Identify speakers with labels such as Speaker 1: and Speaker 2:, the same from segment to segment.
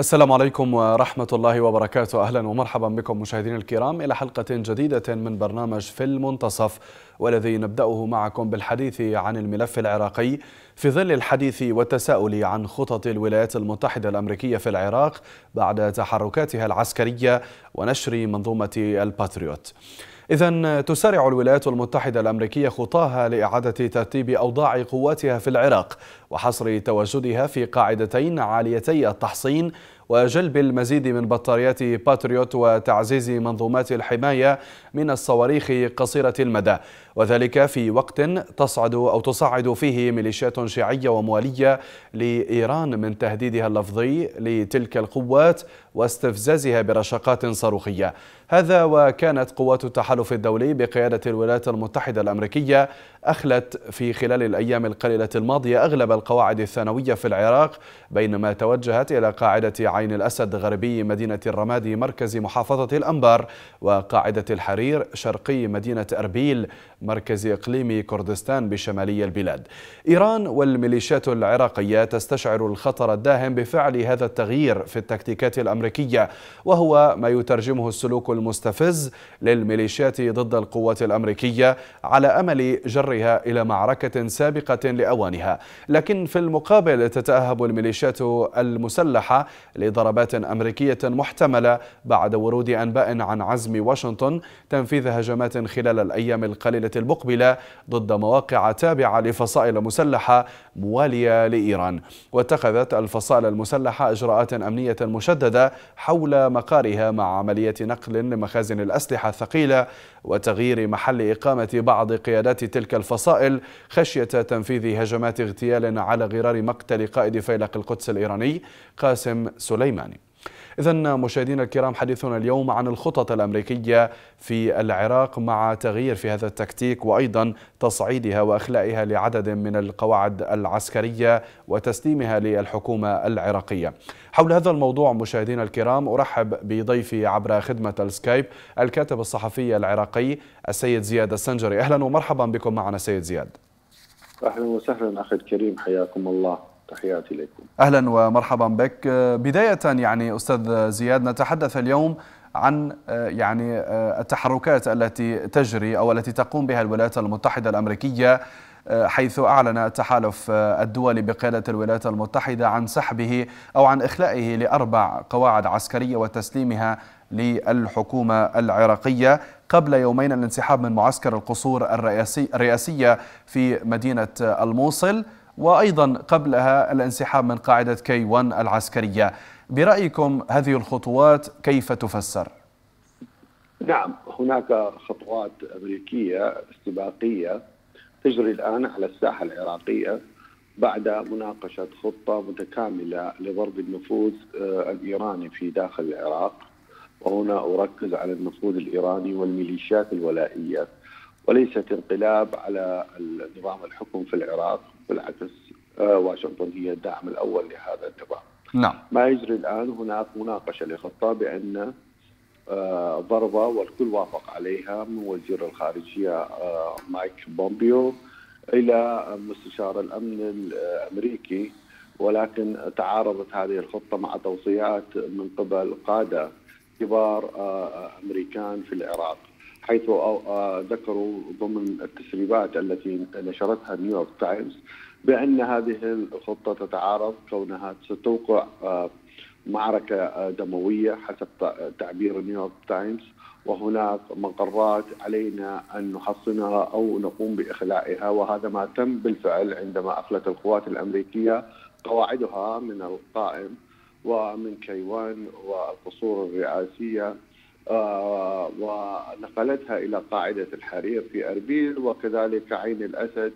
Speaker 1: السلام عليكم ورحمة الله وبركاته أهلا ومرحبا بكم مشاهدينا الكرام إلى حلقة جديدة من برنامج في المنتصف والذي نبدأه معكم بالحديث عن الملف العراقي في ظل الحديث والتساؤل عن خطط الولايات المتحدة الأمريكية في العراق بعد تحركاتها العسكرية ونشر منظومة الباتريوت إذا تسارع الولايات المتحدة الأمريكية خطاها لإعادة ترتيب أوضاع قواتها في العراق وحصر تواجدها في قاعدتين عاليتي التحصين وجلب المزيد من بطاريات باتريوت وتعزيز منظومات الحماية من الصواريخ قصيرة المدى وذلك في وقت تصعد أو تصعد فيه ميليشيات شيعية وموالية لإيران من تهديدها اللفظي لتلك القوات واستفزازها برشقات صاروخية هذا وكانت قوات التحالف الدولي بقيادة الولايات المتحدة الأمريكية أخلت في خلال الأيام القليلة الماضية أغلب القواعد الثانوية في العراق بينما توجهت إلى قاعدة عين الأسد غربي مدينة الرمادي مركز محافظة الأنبار وقاعدة الحرير شرقي مدينة أربيل مركز إقليم كردستان بشمالي البلاد إيران والميليشيات العراقية تستشعر الخطر الداهم بفعل هذا التغيير في التكتيكات الأمريكية وهو ما يترجمه السلوك المستفز للميليشيات ضد القوات الأمريكية على أمل جرها إلى معركة سابقة لأوانها لكن في المقابل تتأهب الميليشيات المسلحة لضربات أمريكية محتملة بعد ورود أنباء عن عزم واشنطن تنفيذ هجمات خلال الأيام القليلة المقبلة ضد مواقع تابعة لفصائل مسلحة موالية لإيران واتخذت الفصائل المسلحة إجراءات أمنية مشددة حول مقارها مع عملية نقل لمخازن الأسلحة الثقيلة وتغيير محل إقامة بعض قيادات تلك الفصائل خشية تنفيذ هجمات اغتيال على غرار مقتل قائد فيلق القدس الإيراني قاسم سليماني إذا مشاهدينا الكرام حديثنا اليوم عن الخطط الأمريكية في العراق مع تغيير في هذا التكتيك وأيضا تصعيدها وإخلائها لعدد من القواعد العسكرية وتسليمها للحكومة العراقية حول هذا الموضوع مشاهدينا الكرام أرحب بضيفي عبر خدمة السكايب الكاتب الصحفي العراقي السيد زياد السنجري أهلا ومرحبا بكم معنا سيد
Speaker 2: زياد أهلا وسهلا أخي الكريم حياكم الله تحياتي لكم
Speaker 1: أهلا ومرحبا بك بداية يعني أستاذ زياد نتحدث اليوم عن آه، يعني آه، التحركات التي تجري أو التي تقوم بها الولايات المتحدة الأمريكية آه، حيث أعلن التحالف الدولي بقيادة الولايات المتحدة عن سحبه أو عن إخلائه لأربع قواعد عسكرية وتسليمها للحكومة العراقية قبل يومين الانسحاب من معسكر القصور الرئاسي الرئاسية في مدينة الموصل وأيضا قبلها الانسحاب من قاعدة كي 1 العسكرية برأيكم هذه الخطوات كيف تفسر؟
Speaker 2: نعم هناك خطوات أمريكية استباقية تجري الآن على الساحة العراقية بعد مناقشة خطة متكاملة لضرب النفوذ آه، الإيراني في داخل العراق وهنا أركز على النفوذ الإيراني والميليشيات الولائية وليست انقلاب على نظام الحكم في العراق بالعكس آه، واشنطن هي الداعم الاول لهذا التبع. نعم. ما يجري الان هناك مناقشه لخطه بان آه، ضربه والكل وافق عليها من وزير الخارجيه آه، مايك بومبيو الى مستشار الامن الامريكي ولكن تعارضت هذه الخطه مع توصيات من قبل قاده كبار امريكان في العراق حيث آه، ذكروا ضمن التسريبات التي نشرتها نيويورك تايمز بان هذه الخطه تتعارض كونها ستوقع آه، معركه آه، دمويه حسب تعبير نيويورك تايمز وهناك مقرات علينا ان نحصنها او نقوم باخلائها وهذا ما تم بالفعل عندما اخلت القوات الامريكيه قواعدها من القائم ومن كيوان والقصور الرئاسيه آه، ونقلتها إلى قاعدة الحرير في أربيل وكذلك عين الأسد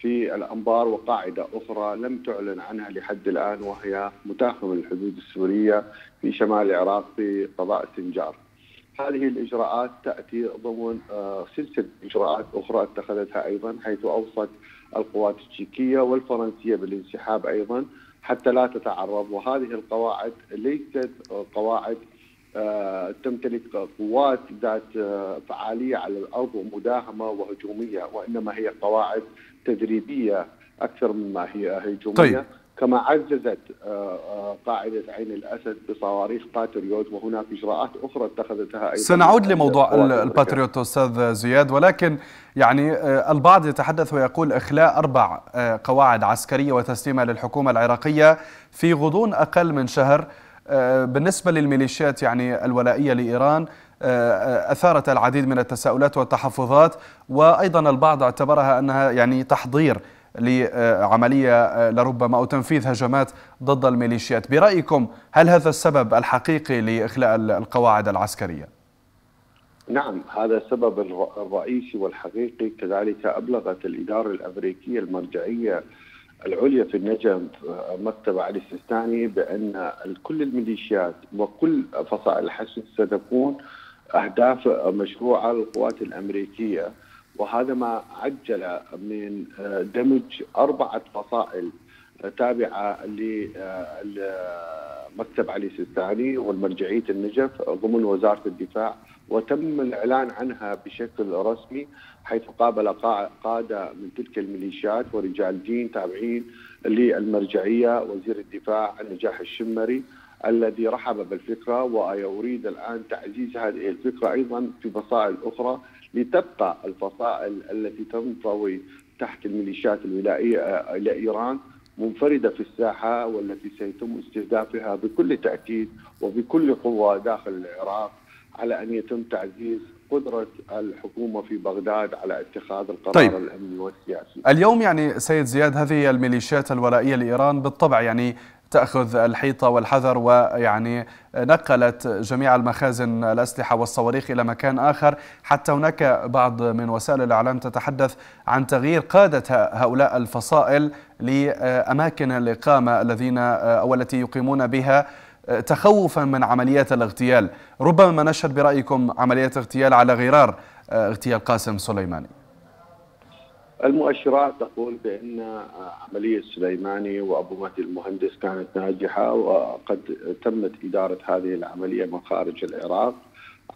Speaker 2: في الأنبار وقاعدة أخرى لم تعلن عنها لحد الآن وهي متاخمة الحدود السورية في شمال العراق في قضاء سنجار هذه الإجراءات تأتي ضمن آه، سلسلة إجراءات أخرى اتخذتها أيضا حيث أوصت القوات التشيكية والفرنسية بالانسحاب أيضا حتى لا تتعرض وهذه القواعد ليست قواعد آه، تمتلك قوات ذات آه، فعاليه على الارض ومداهمه وهجوميه وانما هي قواعد تدريبيه اكثر مما هي هجوميه طيب. كما عززت آه، قاعدة عين الأسد بصواريخ باتريوت وهناك إجراءات أخرى اتخذتها أيضا سنعود لموضوع الباتريوت
Speaker 1: أستاذ زياد ولكن يعني البعض يتحدث ويقول إخلاء أربع قواعد عسكرية وتسليمها للحكومة العراقية في غضون أقل من شهر آه، بالنسبة للميليشيات يعني الولائية لإيران آه، آه، أثارت العديد من التساؤلات والتحفظات وأيضا البعض اعتبرها أنها يعني تحضير لعملية لربما أو تنفيذ هجمات ضد الميليشيات برأيكم هل هذا السبب الحقيقي لإخلاء القواعد العسكرية؟
Speaker 2: نعم هذا السبب الرئيسي والحقيقي كذلك أبلغت الإدارة الأمريكية المرجعية العليا في النجف آه، مكتب علي السيستاني بان كل الميليشيات وكل فصائل الحشد ستكون اهداف مشروعه للقوات الامريكيه وهذا ما عجل من آه، دمج اربعه فصائل تابعه لمكتب آه، علي السيستاني والمرجعيه النجف ضمن وزاره الدفاع وتم الإعلان عنها بشكل رسمي حيث قابل قادة من تلك الميليشيات ورجال دين تابعين للمرجعية وزير الدفاع النجاح الشمري الذي رحب بالفكرة ويريد الآن تعزيز هذه الفكرة أيضا في فصائل أخرى لتبقى الفصائل التي تنطوي تحت الميليشيات الولائية آه، إلى إيران منفردة في الساحة والتي سيتم استهدافها بكل تأكيد وبكل قوة داخل العراق على ان يتم تعزيز قدرة الحكومة في بغداد على اتخاذ القرار طيب. الأمني والسياسي
Speaker 1: اليوم يعني سيد زياد هذه الميليشيات الولائية لإيران بالطبع يعني تأخذ الحيطة والحذر ويعني نقلت جميع المخازن الأسلحة والصواريخ إلى مكان آخر حتى هناك بعض من وسائل الإعلام تتحدث عن تغيير قادة هؤلاء الفصائل لأماكن الإقامة الذين أو التي يقيمون بها تخوفا من عمليات الاغتيال ربما نشهد برأيكم عمليات اغتيال على غرار آه، اغتيال قاسم سليماني
Speaker 2: المؤشرات تقول بأن عملية سليماني وأبو مهدي المهندس كانت ناجحة وقد تمت إدارة هذه العملية من خارج العراق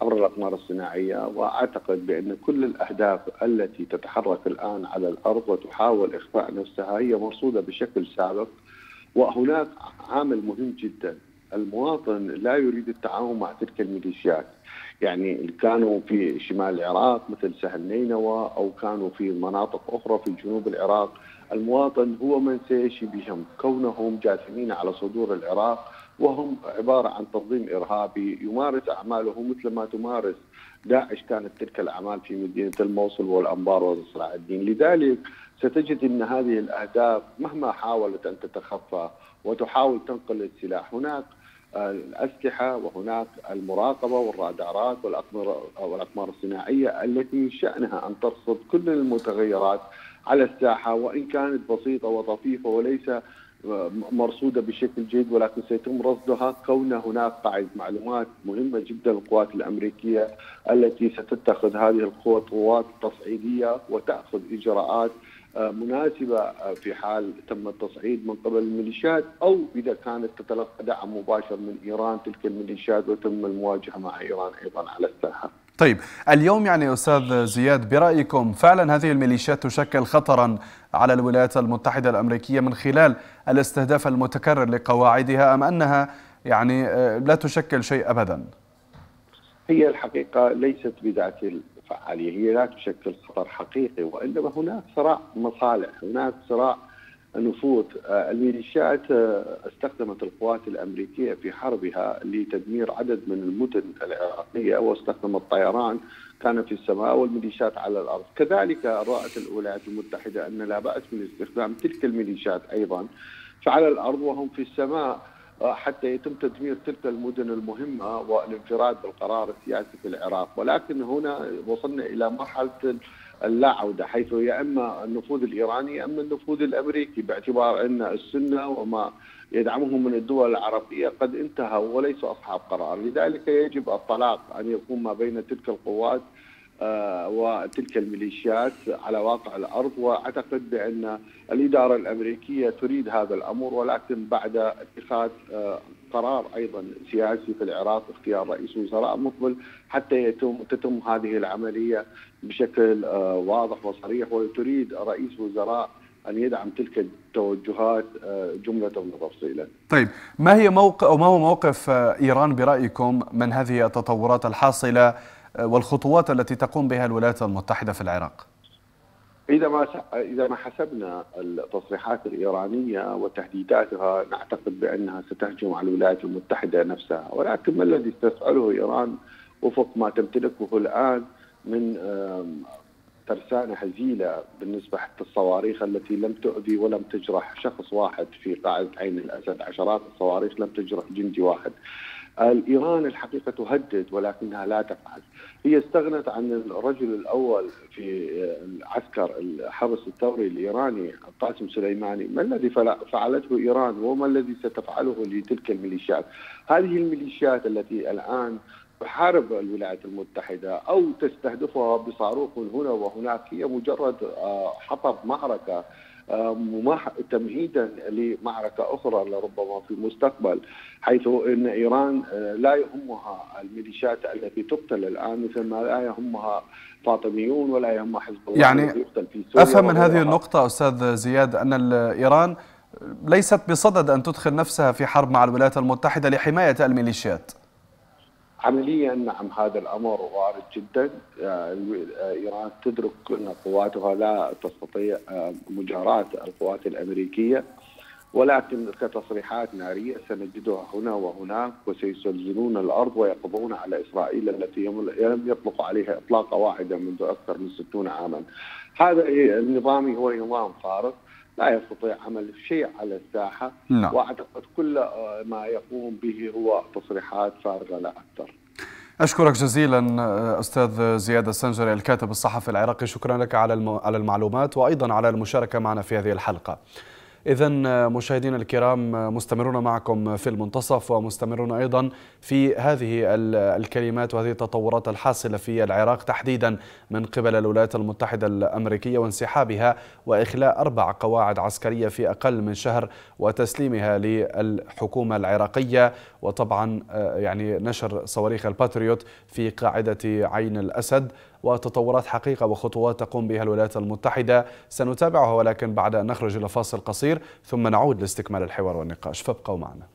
Speaker 2: عبر الأقمار الصناعية وأعتقد بأن كل الأهداف التي تتحرك الآن على الأرض وتحاول إخفاء نفسها هي مرصودة بشكل سابق وهناك عامل مهم جدا المواطن لا يريد التعاون مع تلك الميليشيات يعني كانوا في شمال العراق مثل سهل نينوى او كانوا في مناطق اخرى في جنوب العراق المواطن هو من سيشي بهم كونهم جاثمين على صدور العراق وهم عبارة عن تنظيم إرهابي يمارس أعماله مثل ما تمارس داعش كانت تلك الأعمال في مدينة الموصل والأنبار وصلاح الدين لذلك ستجد أن هذه الأهداف مهما حاولت أن تتخفى وتحاول تنقل السلاح هناك الاسلحه وهناك المراقبه والرادارات والاقمار والاقمار الصناعيه التي من شانها ان ترصد كل المتغيرات على الساحه وان كانت بسيطه وطفيفه وليس آه، مرصوده بشكل جيد ولكن سيتم رصدها كون هناك قاعده معلومات مهمه جدا للقوات الامريكيه التي ستتخذ هذه القوات التصعيديه وتاخذ اجراءات آه، مناسبة آه، في حال تم التصعيد من قبل الميليشيات أو إذا كانت تتلقى دعم مباشر من إيران تلك الميليشيات وتم المواجهة مع إيران أيضا على الساحة
Speaker 1: طيب اليوم يعني أستاذ زياد برأيكم فعلا هذه الميليشيات تشكل خطرا على الولايات المتحدة الأمريكية من خلال الاستهداف المتكرر لقواعدها أم أنها يعني آه، لا تشكل شيء أبدا
Speaker 2: هي الحقيقة ليست بذات فعالية هي لا تشكل خطر حقيقي وإنما هناك صراع مصالح هناك صراع نفوذ آه، الميليشيات آه، استخدمت القوات الأمريكية في حربها لتدمير عدد من المدن العراقية واستخدمت الطيران كان في السماء والميليشيات على الأرض كذلك رأت الولايات المتحدة أن لا بأس من استخدام تلك الميليشيات أيضا فعلى الأرض وهم في السماء آه، حتى يتم تدمير تلك المدن المهمة والانفراد بالقرار السياسي في العراق ولكن هنا وصلنا إلى مرحلة اللا عودة حيث يا إما النفوذ الإيراني إما النفوذ الأمريكي باعتبار أن السنة وما يدعمه من الدول العربية قد انتهى وليسوا أصحاب قرار لذلك يجب الطلاق أن يكون ما بين تلك القوات آه، وتلك الميليشيات على واقع الارض واعتقد بان الاداره الامريكيه تريد هذا الامر ولكن بعد اتخاذ آه، قرار ايضا سياسي في العراق اختيار رئيس وزراء مقبل حتى يتم تتم هذه العمليه بشكل آه، واضح وصريح وتريد رئيس وزراء ان يدعم تلك التوجهات جمله وتفصيلا.
Speaker 1: طيب ما هي موقف او ما هو موقف ايران برايكم من هذه التطورات الحاصله آه، والخطوات التي تقوم بها الولايات المتحدة في العراق
Speaker 2: إذا ما إذا ما حسبنا التصريحات الإيرانية وتهديداتها نعتقد بأنها ستهجم على الولايات المتحدة نفسها، ولكن ما الذي تفعله إيران وفق ما تمتلكه الآن من ترسانة هزيلة بالنسبة حتى الصواريخ التي لم تؤذي ولم تجرح شخص واحد في قاعدة عين الأسد عشرات الصواريخ لم تجرح جندي واحد الإيران الحقيقة تهدد ولكنها لا تفعل هي استغنت عن الرجل الأول في العسكر الحرس الثوري الإيراني قاسم سليماني ما الذي فعلته إيران وما الذي ستفعله لتلك الميليشيات هذه الميليشيات التي الآن تحارب الولايات المتحدة أو تستهدفها بصاروخ هنا وهناك هي مجرد آه، حطب معركة تمهيدا لمعركة أخرى لربما في المستقبل حيث أن إيران آه، لا يهمها الميليشيات التي تقتل الآن مثل ما لا يهمها فاطميون ولا يهمها حزب الله يعني يقتل في سوريا أفهم من هذه
Speaker 1: النقطة أستاذ زياد أن إيران ليست بصدد أن تدخل نفسها في حرب مع الولايات المتحدة لحماية الميليشيات
Speaker 2: عمليا نعم هذا الامر وارد جدا آه، ايران تدرك ان قواتها لا تستطيع آه، مجاراه القوات الامريكيه ولكن كتصريحات ناريه سنجدها هنا وهناك وسيسلزلون الارض ويقضون على اسرائيل التي لم يطلق عليها اطلاقه واحده منذ اكثر من 60 عاما. هذا النظام هو نظام فارغ لا يستطيع عمل شيء على الساحه نعم. واعتقد كل آه، ما يقوم به هو تصريحات فارغه لا اكثر
Speaker 1: أشكرك جزيلا آه، أستاذ زياد السنجري الكاتب الصحفي العراقي شكرا لك على على المعلومات وأيضا على المشاركة معنا في هذه الحلقة إذا آه، مشاهدينا الكرام آه، مستمرون معكم في المنتصف ومستمرون أيضا في هذه الكلمات وهذه التطورات الحاصلة في العراق تحديدا من قبل الولايات المتحدة الأمريكية وانسحابها وإخلاء أربع قواعد عسكرية في أقل من شهر وتسليمها للحكومة العراقية وطبعا آه، يعني نشر صواريخ الباتريوت في قاعدة عين الأسد وتطورات حقيقة وخطوات تقوم بها الولايات المتحدة سنتابعها ولكن بعد أن نخرج إلى فاصل قصير ثم نعود لاستكمال الحوار والنقاش فابقوا معنا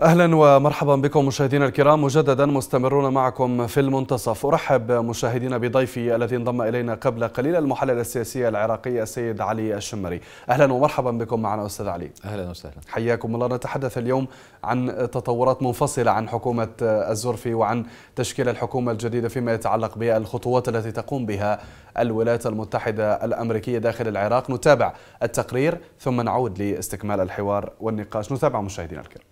Speaker 1: اهلا ومرحبا بكم مشاهدينا الكرام مجددا مستمرون معكم في المنتصف ارحب مشاهدينا بضيفي الذي انضم الينا قبل قليل المحلل السياسي العراقي السيد علي الشمري اهلا ومرحبا بكم معنا استاذ علي اهلا وسهلا حياكم الله نتحدث اليوم عن تطورات منفصله عن حكومه الزرفي وعن تشكيل الحكومه الجديده فيما يتعلق بالخطوات التي تقوم بها الولايات المتحده الامريكيه داخل العراق نتابع التقرير ثم نعود لاستكمال الحوار والنقاش نتابع مشاهدينا الكرام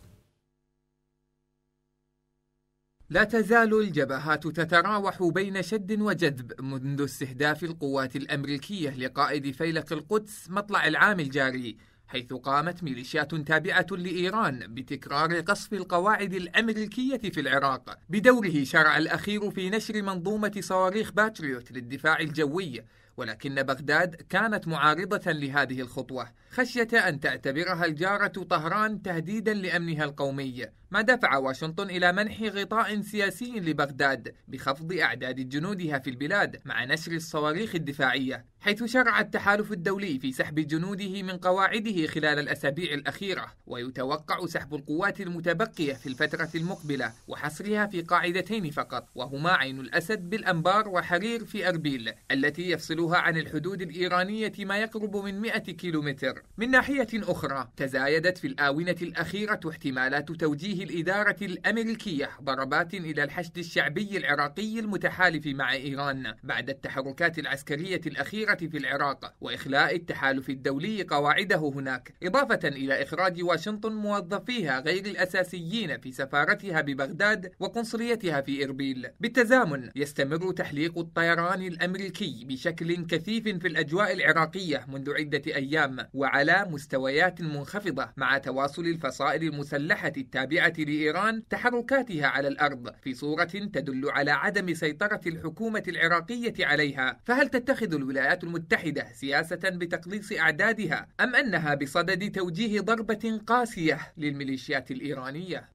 Speaker 3: لا تزال الجبهات تتراوح بين شد وجذب منذ استهداف القوات الأمريكية لقائد فيلق القدس مطلع العام الجاري حيث قامت ميليشيات تابعة لإيران بتكرار قصف القواعد الأمريكية في العراق بدوره شرع الأخير في نشر منظومة صواريخ باتريوت للدفاع الجوي ولكن بغداد كانت معارضة لهذه الخطوة خشية أن تعتبرها الجارة طهران تهديدا لأمنها القومي ما دفع واشنطن إلى منح غطاء سياسي لبغداد بخفض أعداد جنودها في البلاد مع نشر الصواريخ الدفاعية حيث شرع التحالف الدولي في سحب جنوده من قواعده خلال الأسابيع الأخيرة ويتوقع سحب القوات المتبقية في الفترة المقبلة وحصرها في قاعدتين فقط وهما عين الأسد بالأنبار وحرير في أربيل التي يفصلها عن الحدود الإيرانية ما يقرب من 100 كيلومتر من ناحية أخرى تزايدت في الآونة الأخيرة احتمالات توجيه الإدارة الأمريكية ضربات إلى الحشد الشعبي العراقي المتحالف مع إيران بعد التحركات العسكرية الأخيرة في العراق وإخلاء التحالف الدولي قواعده هناك إضافة إلى إخراج واشنطن موظفيها غير الأساسيين في سفارتها ببغداد وقنصليتها في إربيل بالتزامن يستمر تحليق الطيران الأمريكي بشكل كثيف في الأجواء العراقية منذ عدة أيام وعلى مستويات منخفضة مع تواصل الفصائل المسلحة التابعة لإيران تحركاتها على الأرض في صورة تدل على عدم سيطرة الحكومة العراقية عليها فهل تتخذ الولايات المتحدة سياسة بتقليص أعدادها أم أنها بصدد توجيه ضربة قاسية للميليشيات الإيرانية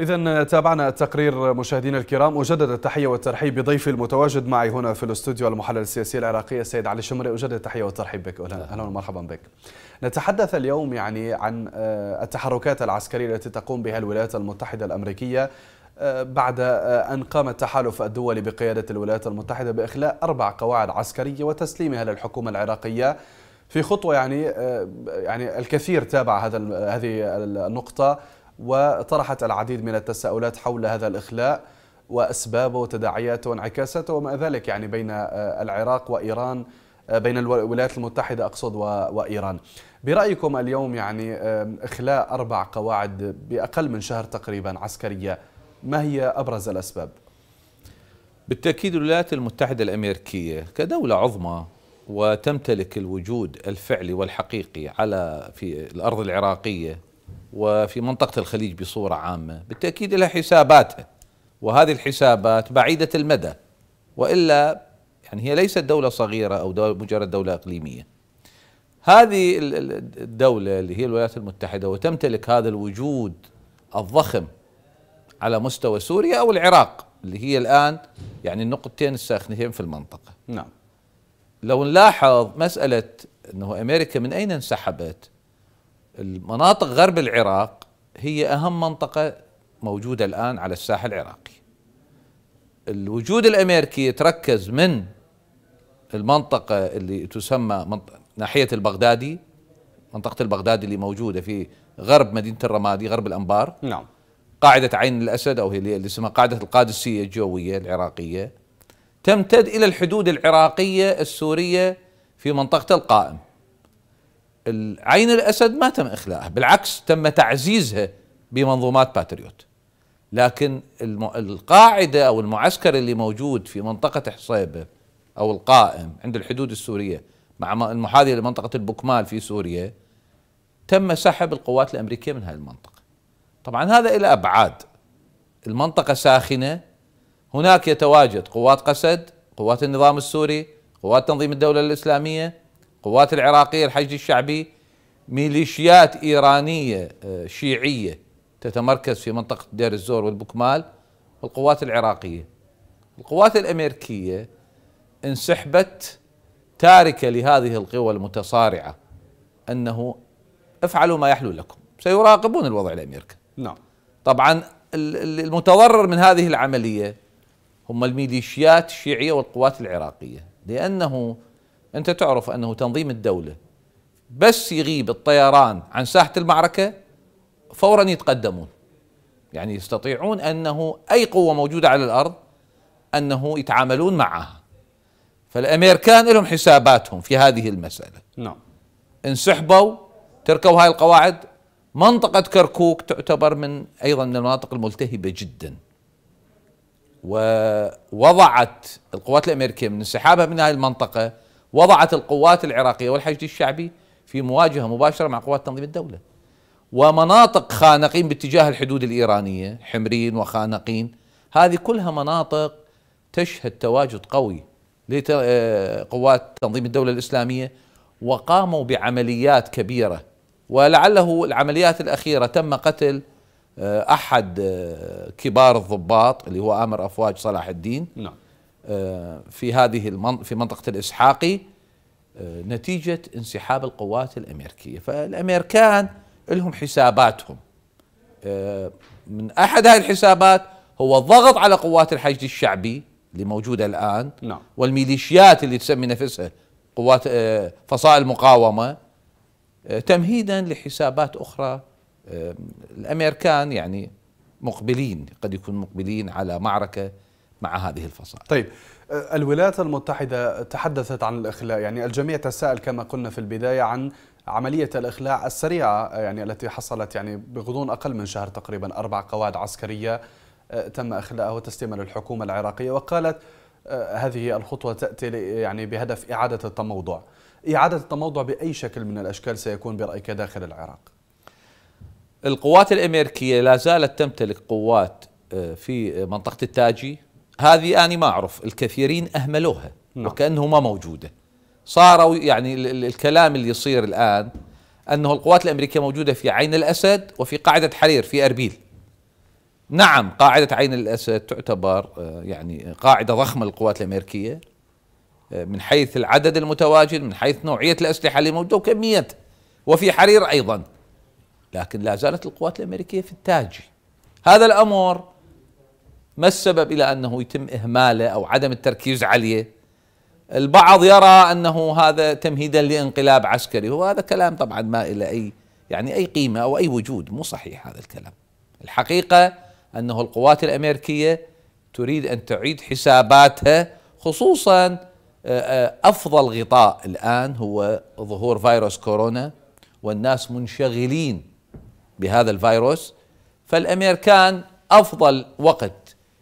Speaker 1: إذا تابعنا التقرير مشاهدينا الكرام أجدد التحية والترحيب بضيفي المتواجد معي هنا في الاستوديو المحلل السياسي العراقي السيد علي شمري أجدد التحية والترحيب بك أهلا ومرحبا بك نتحدث اليوم يعني عن آه، التحركات العسكرية التي تقوم بها الولايات المتحدة الأمريكية آه، بعد آه، أن قام التحالف الدولي بقيادة الولايات المتحدة بإخلاء أربع قواعد عسكرية وتسليمها للحكومة العراقية في خطوة يعني يعني الكثير تابع هذا هذه النقطة وطرحت العديد من التساؤلات حول هذا الإخلاء وأسبابه وتداعياته وانعكاساته وما ذلك يعني بين آه، العراق وإيران آه، بين الولايات المتحدة أقصد وإيران برأيكم اليوم يعني إخلاء أربع قواعد بأقل من شهر تقريبا
Speaker 4: عسكرية ما
Speaker 1: هي أبرز الأسباب؟
Speaker 4: بالتأكيد الولايات المتحدة الأمريكية كدولة عظمى وتمتلك الوجود الفعلي والحقيقي على في الأرض العراقية وفي منطقة الخليج بصورة عامة بالتأكيد لها حساباتها وهذه الحسابات بعيدة المدى وإلا يعني هي ليست دولة صغيرة أو دولة مجرد دولة إقليمية هذه الدولة اللي هي الولايات المتحدة وتمتلك هذا الوجود الضخم على مستوى سوريا أو العراق اللي هي الآن يعني النقطتين الساخنتين في المنطقة نعم لو نلاحظ مسألة أنه أمريكا من أين انسحبت المناطق غرب العراق هي أهم منطقة موجودة الآن على الساحة العراقي الوجود الأمريكي يتركز من المنطقة اللي تسمى منطقة ناحية البغدادي منطقة البغدادي اللي موجودة في غرب مدينة الرمادي غرب الأنبار نعم قاعدة عين الأسد أو هي اللي اسمها قاعدة القادسية الجوية العراقية تمتد إلى الحدود العراقية السورية في منطقة القائم عين الأسد ما تم إخلاءها بالعكس تم تعزيزها بمنظومات باتريوت لكن القاعدة أو المعسكر اللي موجود في منطقة حصيبة أو القائم عند الحدود السورية مع المحاذية لمنطقة البكمال في سوريا تم سحب القوات الأمريكية من هذه المنطقة طبعا هذا إلى أبعاد المنطقة ساخنة هناك يتواجد قوات قسد قوات النظام السوري قوات تنظيم الدولة الإسلامية قوات العراقية الحشد الشعبي ميليشيات إيرانية آه، شيعية تتمركز في منطقة دير الزور والبكمال والقوات العراقية القوات الأمريكية انسحبت تاركة لهذه القوى المتصارعة أنه افعلوا ما يحلو لكم سيراقبون الوضع الأمريكي نعم طبعا المتضرر من هذه العملية هم الميليشيات الشيعية والقوات العراقية لأنه أنت تعرف أنه تنظيم الدولة بس يغيب الطيران عن ساحة المعركة فورا يتقدمون يعني يستطيعون أنه أي قوة موجودة على الأرض أنه يتعاملون معها فالأمريكان لهم حساباتهم في هذه المسألة نعم انسحبوا تركوا هاي القواعد منطقة كركوك تعتبر من أيضا من المناطق الملتهبة جدا ووضعت القوات الأمريكية من انسحابها من هذه المنطقة وضعت القوات العراقية والحشد الشعبي في مواجهة مباشرة مع قوات تنظيم الدولة ومناطق خانقين باتجاه الحدود الإيرانية حمرين وخانقين هذه كلها مناطق تشهد تواجد قوي لقوات آه، تنظيم الدولة الإسلامية وقاموا بعمليات كبيرة ولعله العمليات الأخيرة تم قتل آه، أحد آه، كبار الضباط اللي هو آمر أفواج صلاح الدين نعم آه، في هذه المنطقة في منطقة الإسحاقي آه، نتيجة انسحاب القوات الأمريكية فالأمريكان لهم حساباتهم آه، من أحد هذه الحسابات هو الضغط على قوات الحشد الشعبي اللي موجودة الآن نعم. والميليشيات اللي تسمي نفسها قوات فصائل مقاومة تمهيدا لحسابات أخرى الأمريكان يعني مقبلين قد يكون مقبلين على معركة مع هذه الفصائل طيب آه،
Speaker 1: الولايات المتحدة تحدثت عن الإخلاء يعني الجميع تساءل كما قلنا في البداية عن عملية الإخلاء السريعة آه، يعني التي حصلت يعني بغضون أقل من شهر تقريبا أربع قواعد عسكرية آه، تم إخلاءها وتسليمها للحكومة العراقية وقالت هذه الخطوة تأتي يعني بهدف إعادة التموضع إعادة التموضع بأي شكل من الأشكال سيكون برأيك داخل العراق
Speaker 4: القوات الأمريكية لا زالت تمتلك قوات في منطقة التاجي هذه أنا ما أعرف الكثيرين أهملوها نعم. وكأنه ما موجودة صاروا يعني الكلام اللي يصير الآن أنه القوات الأمريكية موجودة في عين الأسد وفي قاعدة حرير في أربيل نعم قاعدة عين الأسد تعتبر آه، يعني قاعدة ضخمة للقوات الأمريكية آه، من حيث العدد المتواجد من حيث نوعية الأسلحة اللي موجودة وكمية وفي حرير أيضا لكن لا زالت القوات الأمريكية في التاج هذا الأمر ما السبب إلى أنه يتم إهماله أو عدم التركيز عليه البعض يرى أنه هذا تمهيدا لانقلاب عسكري وهذا كلام طبعا ما إلى أي يعني أي قيمة أو أي وجود مو صحيح هذا الكلام الحقيقة أنه القوات الأمريكية تريد أن تعيد حساباتها خصوصا أفضل غطاء الآن هو ظهور فيروس كورونا والناس منشغلين بهذا الفيروس فالامريكان افضل وقت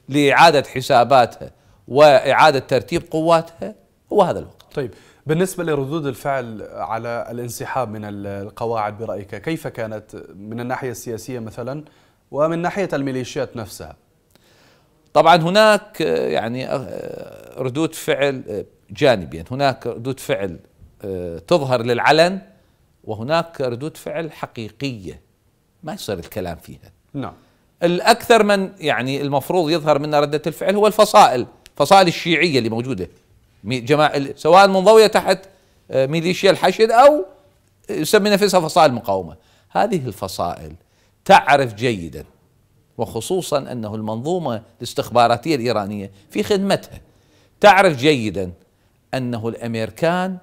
Speaker 4: لإعادة حساباتها وإعادة ترتيب قواتها
Speaker 1: هو هذا الوقت طيب بالنسبة لردود الفعل على الانسحاب من القواعد برأيك كيف كانت من الناحية السياسية مثلا ومن ناحية
Speaker 4: الميليشيات نفسها طبعا هناك يعني ردود فعل يعني هناك ردود فعل تظهر للعلن وهناك ردود فعل حقيقية ما يصير الكلام فيها نعم الاكثر من يعني المفروض يظهر منا رده الفعل هو الفصائل الفصائل الشيعيه اللي موجوده جماعة سواء منضويه تحت آه، ميليشيا الحشد او يسمي نفسها فصائل مقاومه هذه الفصائل تعرف جيدا وخصوصا انه المنظومه الاستخباراتيه الايرانيه في خدمتها تعرف جيدا انه الامريكان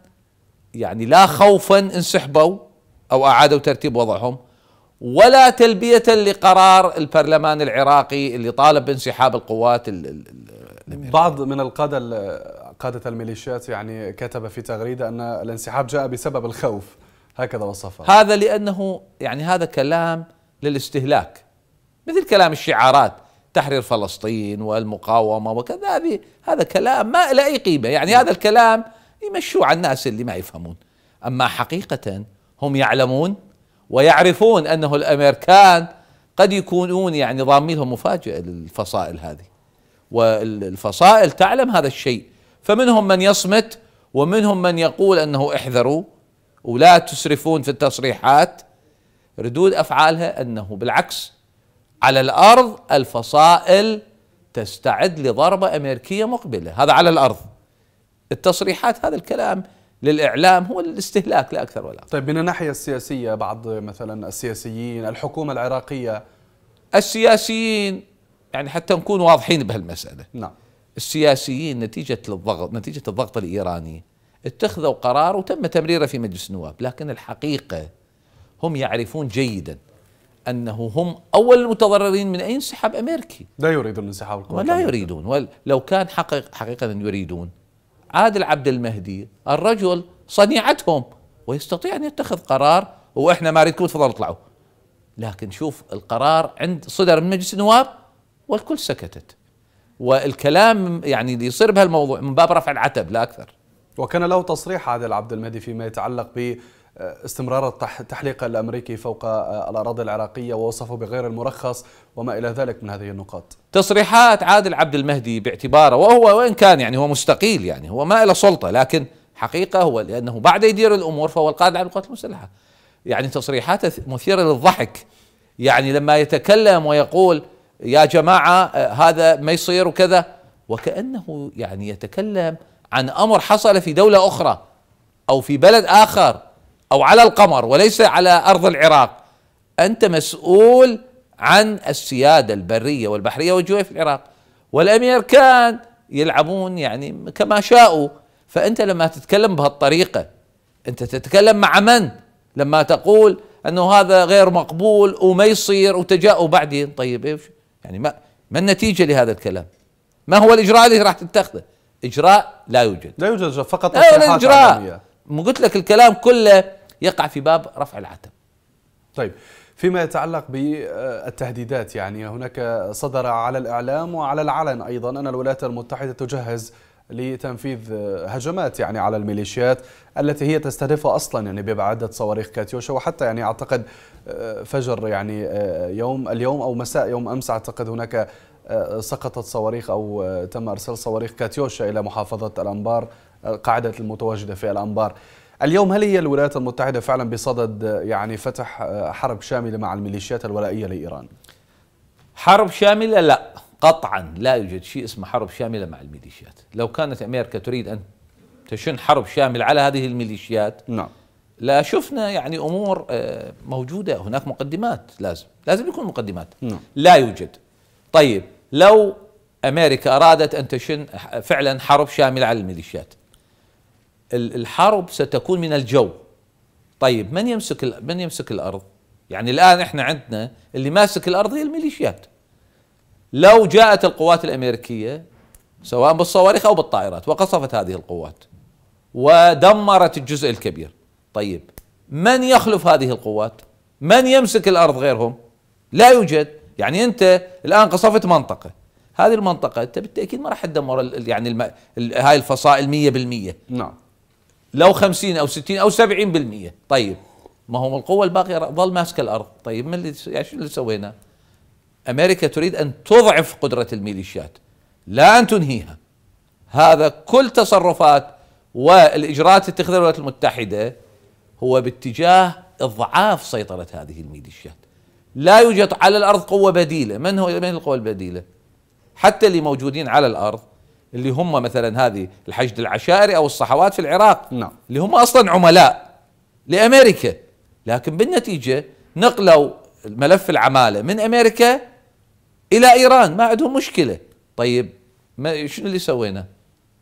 Speaker 4: يعني لا خوفا انسحبوا او اعادوا ترتيب وضعهم ولا تلبية لقرار البرلمان العراقي اللي طالب بانسحاب القوات الأمريكية.
Speaker 1: بعض من القادة قادة الميليشيات يعني كتب في تغريدة أن الانسحاب جاء بسبب الخوف هكذا
Speaker 4: وصفه هذا لأنه يعني هذا كلام للاستهلاك مثل كلام الشعارات تحرير فلسطين والمقاومة وكذا هذه هذا كلام ما له أي قيمة يعني هذا الكلام يمشوه على الناس اللي ما يفهمون أما حقيقة هم يعلمون ويعرفون انه الامريكان قد يكونون يعني ضامين لهم مفاجئه للفصائل هذه والفصائل تعلم هذا الشيء فمنهم من يصمت ومنهم من يقول انه احذروا ولا تسرفون في التصريحات ردود افعالها انه بالعكس على الارض الفصائل تستعد لضربه امريكيه مقبله هذا على الارض التصريحات هذا الكلام للاعلام هو الاستهلاك لا اكثر ولا طيب من الناحيه
Speaker 1: السياسيه بعض مثلا السياسيين الحكومه العراقيه السياسيين
Speaker 4: يعني حتى نكون واضحين بهالمساله نعم السياسيين نتيجه الضغط نتيجه الضغط الايراني اتخذوا قرار وتم تمريره في مجلس النواب لكن الحقيقه هم يعرفون جيدا انه هم اول المتضررين من اي انسحاب امريكي لا يريدون انسحاب القوات ولا يريدون ولو كان حقيق حقيقه يريدون عادل عبد المهدي الرجل صنيعتهم ويستطيع ان يتخذ قرار واحنا ما نريدكم تفضلوا اطلعوا لكن شوف القرار عند صدر من مجلس النواب والكل سكتت والكلام يعني اللي يصير بهالموضوع من باب رفع العتب لا اكثر
Speaker 1: وكان له تصريح عادل عبد المهدي فيما يتعلق ب استمرار التحليق الامريكي فوق آه، الاراضي العراقيه ووصفه بغير المرخص وما الى ذلك من هذه النقاط.
Speaker 4: تصريحات عادل عبد المهدي باعتباره وهو وان كان يعني هو مستقيل يعني هو ما له سلطه لكن حقيقه هو لانه بعد يدير الامور فهو القائد على القوات المسلحه. يعني تصريحاته مثيره للضحك يعني لما يتكلم ويقول يا جماعه آه، هذا ما يصير وكذا وكانه يعني يتكلم عن امر حصل في دوله اخرى او في بلد اخر او على القمر وليس على ارض العراق انت مسؤول عن السياده البريه والبحريه والجويه في العراق والامير كان يلعبون يعني كما شاءوا فانت لما تتكلم بهالطريقه انت تتكلم مع من لما تقول انه هذا غير مقبول وما يصير وتجاءوا بعدين طيب يعني ما ما النتيجه لهذا الكلام؟ ما هو الاجراء اللي راح تتخذه؟ اجراء لا يوجد لا يوجد فقط لا اجراء قلت لك الكلام كله يقع في باب
Speaker 1: رفع العتب طيب فيما يتعلق بالتهديدات يعني هناك صدر على الإعلام وعلى العلن أيضا أن الولايات المتحدة تجهز لتنفيذ هجمات يعني على الميليشيات التي هي تستهدفها اصلا يعني بعده صواريخ كاتيوشا وحتى يعني اعتقد آه، فجر يعني آه، يوم اليوم او مساء يوم امس اعتقد هناك آه، سقطت صواريخ او تم ارسال صواريخ كاتيوشا الى محافظه الانبار قاعدة المتواجدة في الأنبار اليوم هل هي الولايات المتحدة فعلا بصدد
Speaker 4: يعني فتح آه، حرب شاملة مع الميليشيات الولائية لإيران؟ حرب شاملة لا قطعا لا يوجد شيء اسمه حرب شاملة مع الميليشيات لو كانت أمريكا تريد أن تشن حرب شاملة على هذه الميليشيات نعم لا شفنا يعني امور آه، موجوده هناك مقدمات لازم لازم يكون مقدمات نعم. لا يوجد طيب لو امريكا ارادت ان تشن آه، فعلا حرب شامله على الميليشيات الحرب ستكون من الجو طيب من يمسك من يمسك الارض يعني الان احنا عندنا اللي ماسك الارض هي الميليشيات لو جاءت القوات الامريكيه سواء بالصواريخ او بالطائرات وقصفت هذه القوات ودمرت الجزء الكبير طيب من يخلف هذه القوات من يمسك الارض غيرهم لا يوجد يعني انت الان قصفت منطقه هذه المنطقه انت بالتاكيد ما راح تدمر يعني الم... هاي الفصائل 100% نعم لو 50 او 60 او 70% طيب ما هو القوة الباقية ظل ماسكة الأرض طيب ما اللي يعني شو اللي سوينا أمريكا تريد أن تضعف قدرة الميليشيات لا أن تنهيها هذا كل تصرفات والإجراءات اتخذها الولايات المتحدة هو باتجاه إضعاف سيطرة هذه الميليشيات لا يوجد على الأرض قوة بديلة من هو من القوى البديلة حتى اللي موجودين على الأرض اللي هم مثلا هذه الحشد العشائري او الصحوات في العراق نعم اللي هم اصلا عملاء لامريكا لكن بالنتيجه نقلوا ملف العماله من امريكا الى ايران ما عندهم مشكله طيب ما شنو اللي سوينا؟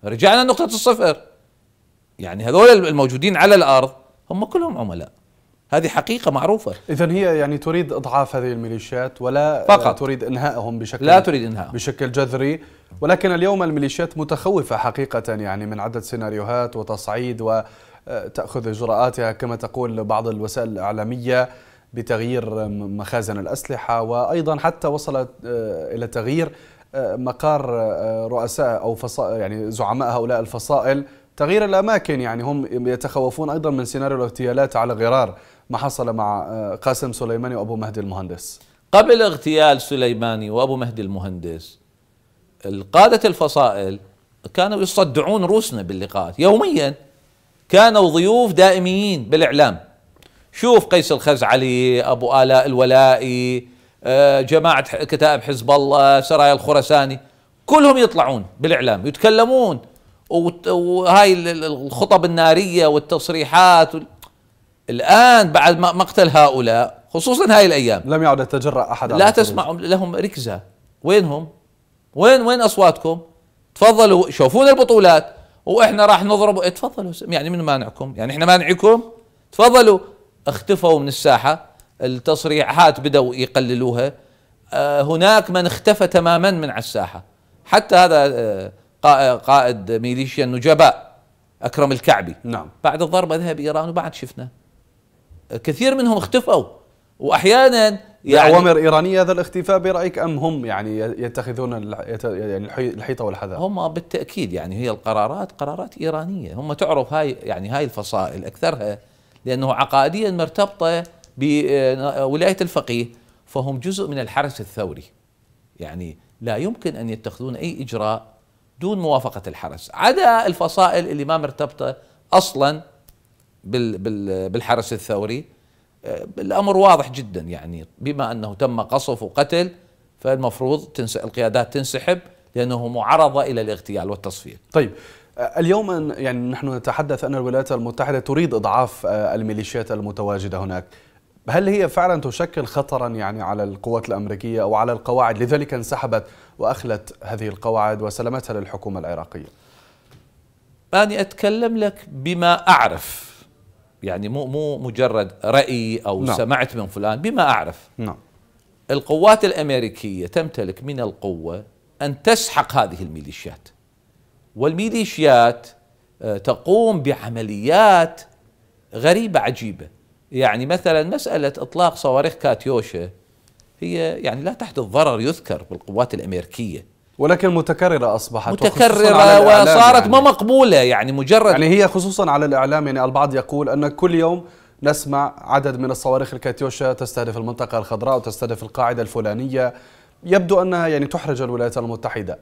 Speaker 4: رجعنا نقطه الصفر يعني هذول الموجودين على الارض هم كلهم عملاء هذه حقيقة معروفة
Speaker 1: إذا هي يعني تريد إضعاف هذه الميليشيات ولا فقط يعني تريد إنهائهم بشكل لا تريد إنهائهم بشكل جذري ولكن اليوم الميليشيات متخوفة حقيقة يعني من عدة سيناريوهات وتصعيد وتأخذ إجراءاتها كما تقول بعض الوسائل الإعلامية بتغيير مخازن الأسلحة وأيضا حتى وصلت آه، إلى تغيير آه، مقار آه، رؤساء أو فصائل يعني زعماء هؤلاء الفصائل تغيير الأماكن يعني هم يتخوفون أيضا من سيناريو الاغتيالات على غرار ما
Speaker 4: حصل مع آه، قاسم سليماني وأبو مهدي المهندس قبل اغتيال سليماني وأبو مهدي المهندس القادة الفصائل كانوا يصدعون روسنا باللقاءات يوميا كانوا ضيوف دائميين بالإعلام شوف قيس الخزعلي أبو آلاء الولائي آه، جماعة كتائب حزب الله سرايا الخرساني كلهم يطلعون بالإعلام يتكلمون وهاي الخطب النارية والتصريحات الآن بعد ما مقتل هؤلاء خصوصا هاي الأيام لم يعد يتجرأ أحد لا تسمع لهم ركزة وينهم وين وين أصواتكم تفضلوا شوفونا البطولات واحنا راح نضرب تفضلوا يعني من مانعكم يعني احنا مانعكم تفضلوا اختفوا من الساحه التصريحات بدأوا يقللوها آه، هناك من اختفى تماما من على الساحه حتى هذا آه، قائد ميليشيا النجباء اكرم الكعبي نعم بعد الضربه ذهب ايران وبعد شفناه كثير منهم اختفوا واحيانا يعني اوامر ايرانيه هذا الاختفاء برايك ام هم يعني يتخذون يعني الحيطه والحذر؟ هم بالتاكيد يعني هي القرارات قرارات ايرانيه، هم تعرف هاي يعني هاي الفصائل اكثرها لانه عقائديا مرتبطه بولايه الفقيه فهم جزء من الحرس الثوري. يعني لا يمكن ان يتخذون اي اجراء دون موافقه الحرس، عدا الفصائل اللي ما مرتبطه اصلا بالحرس الثوري آه، الامر واضح جدا يعني بما انه تم قصف وقتل فالمفروض تنس القيادات تنسحب لانه معرضه الى الاغتيال والتصفيه. طيب آه،
Speaker 1: اليوم يعني نحن نتحدث ان الولايات المتحده تريد اضعاف آه، الميليشيات المتواجده هناك. هل هي فعلا تشكل خطرا يعني على القوات الامريكيه او على القواعد لذلك انسحبت واخلت هذه القواعد وسلمتها للحكومه العراقيه؟
Speaker 4: أنا أتكلم لك بما أعرف يعني مو مو مجرد راي او نعم. سمعت من فلان بما اعرف نعم القوات الامريكيه تمتلك من القوه ان تسحق هذه الميليشيات والميليشيات آه، تقوم بعمليات غريبه عجيبه يعني مثلا مساله اطلاق صواريخ كاتيوشا هي يعني لا تحدث ضرر يذكر بالقوات الامريكيه
Speaker 1: ولكن متكررة
Speaker 4: أصبحت متكررة يعني. وصارت يعني. ما
Speaker 1: مقبولة يعني مجرد يعني هي خصوصا على الإعلام يعني البعض يقول أن كل يوم نسمع عدد من الصواريخ الكاتيوشا تستهدف المنطقة الخضراء وتستهدف القاعدة الفلانية يبدو أنها
Speaker 4: يعني تحرج الولايات المتحدة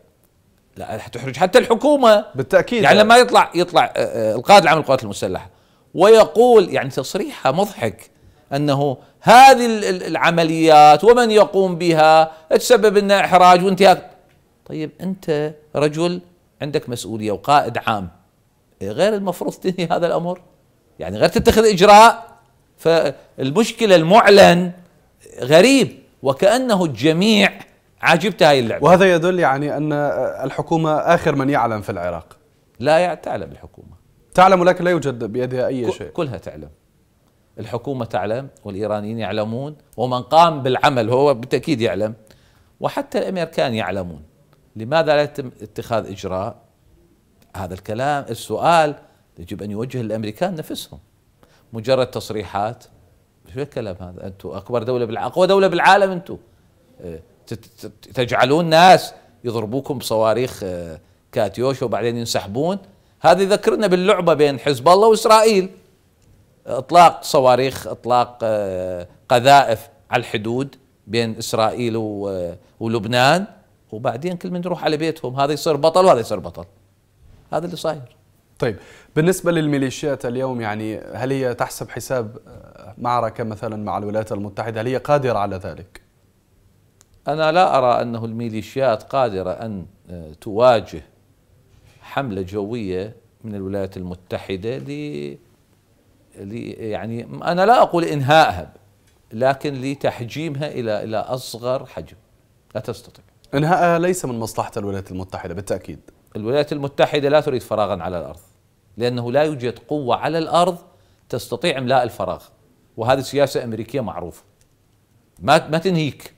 Speaker 4: لا تحرج حتى الحكومة بالتأكيد يعني لما يطلع يطلع آه، آه، القائد العام للقوات المسلحة ويقول يعني تصريحها مضحك انه هذه العمليات ومن يقوم بها تسبب لنا احراج وانتهاك طيب انت رجل عندك مسؤوليه وقائد عام إيه، غير المفروض تنهي هذا الامر يعني غير تتخذ اجراء فالمشكله المعلن غريب وكانه الجميع عاجبته
Speaker 1: هاي اللعبه وهذا يدل يعني ان الحكومه اخر من يعلم في العراق لا تعلم
Speaker 4: الحكومه تعلم ولكن لا يوجد بيدها اي شيء كلها تعلم الحكومه تعلم والايرانيين يعلمون ومن قام بالعمل هو بالتاكيد يعلم وحتى الامريكان يعلمون لماذا لا يتم اتخاذ إجراء هذا الكلام السؤال يجب أن يوجه الأمريكان نفسهم مجرد تصريحات شو الكلام هذا أنتم أكبر دولة بالعالم أقوى دولة بالعالم أنتم آه، تجعلون ناس يضربوكم بصواريخ آه، كاتيوش وبعدين ينسحبون هذا يذكرنا باللعبة بين حزب الله وإسرائيل إطلاق صواريخ إطلاق آه، قذائف على الحدود بين إسرائيل ولبنان وبعدين كل من يروح على بيتهم هذا يصير بطل وهذا يصير بطل هذا اللي صاير
Speaker 1: طيب بالنسبة للميليشيات اليوم يعني هل هي تحسب حساب آه، معركة مثلا مع الولايات المتحدة هل هي قادرة على ذلك؟
Speaker 4: أنا لا أرى أنه الميليشيات قادرة أن آه، تواجه حملة جوية من الولايات المتحدة ل يعني أنا لا أقول إنهائها لكن لتحجيمها إلى إلى أصغر حجم لا تستطيع انهاءها ليس من مصلحه الولايات المتحده بالتاكيد الولايات المتحده لا تريد فراغا على الارض لانه لا يوجد قوه على الارض تستطيع املاء الفراغ وهذه سياسه امريكيه معروفه ما ما تنهيك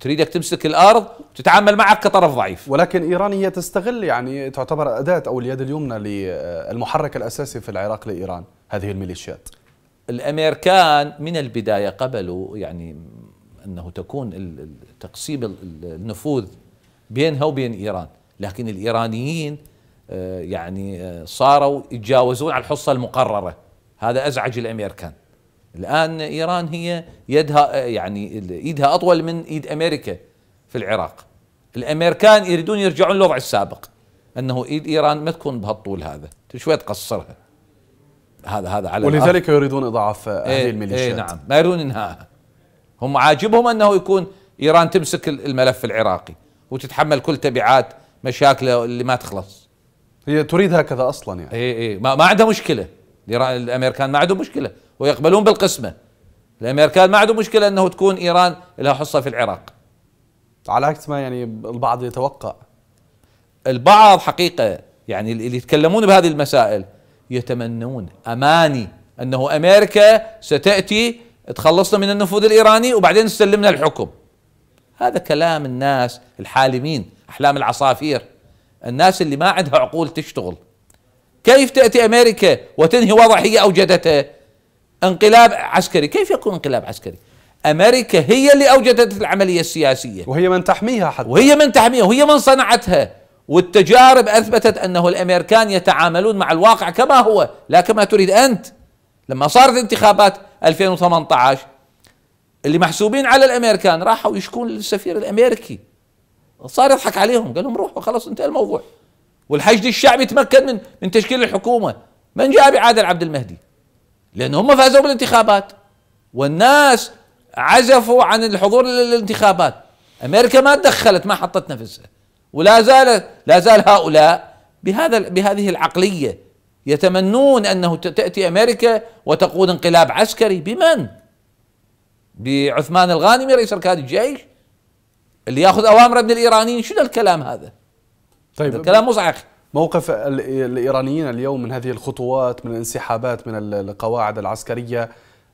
Speaker 4: تريدك تمسك الارض وتتعامل معك كطرف ضعيف
Speaker 1: ولكن ايران هي تستغل يعني تعتبر اداه او اليد اليمنى
Speaker 4: للمحرك الاساسي في العراق لايران هذه الميليشيات الامريكان من البدايه قبلوا يعني أنه تكون تقسيم النفوذ بينها وبين إيران لكن الإيرانيين آه، يعني آه، صاروا يتجاوزون على الحصة المقررة هذا أزعج الأمريكان الآن إيران هي يدها آه، يعني إيدها أطول من إيد أمريكا في العراق الأمريكان يريدون يرجعون للوضع السابق أنه إيد إيران ما تكون بهالطول هذا شوي تقصرها هذا هذا على ولذلك يريدون إضعاف أهل ايه الميليشيات ايه نعم ما يريدون إنهائها هم عاجبهم انه يكون ايران تمسك الملف العراقي وتتحمل كل تبعات مشاكله اللي ما تخلص هي تريد هكذا اصلا يعني اي اي ما, ما عندها مشكله الامريكان ما عندهم مشكله ويقبلون بالقسمه الامريكان ما عندهم مشكله انه تكون ايران لها حصه في العراق على عكس ما يعني البعض يتوقع البعض حقيقه يعني اللي يتكلمون بهذه المسائل يتمنون اماني انه امريكا ستاتي تخلصنا من النفوذ الايراني وبعدين استلمنا الحكم هذا كلام الناس الحالمين احلام العصافير الناس اللي ما عندها عقول تشتغل كيف تاتي امريكا وتنهي وضع هي اوجدته انقلاب عسكري كيف يكون انقلاب عسكري امريكا هي اللي اوجدت العمليه السياسيه وهي من تحميها حتى وهي من تحميها وهي من صنعتها والتجارب اثبتت انه الامريكان يتعاملون مع الواقع كما هو لا كما تريد انت لما صارت انتخابات 2018 اللي محسوبين على الامريكان راحوا يشكون للسفير الامريكي صار يضحك عليهم قال لهم روحوا خلاص انتهى الموضوع والحشد الشعبي تمكن من من تشكيل الحكومه من جاء بعادل عبد المهدي لان هم فازوا بالانتخابات والناس عزفوا عن الحضور للانتخابات امريكا ما تدخلت ما حطت نفسها ولا زال لا زال هؤلاء بهذا بهذه العقليه يتمنون انه تاتي امريكا وتقود انقلاب عسكري بمن؟ بعثمان الغانمي رئيس اركان الجيش اللي ياخذ اوامره من الايرانيين شنو الكلام هذا؟ طيب هذا الكلام مزعج موقف الايرانيين
Speaker 1: اليوم من هذه الخطوات من الانسحابات من القواعد العسكريه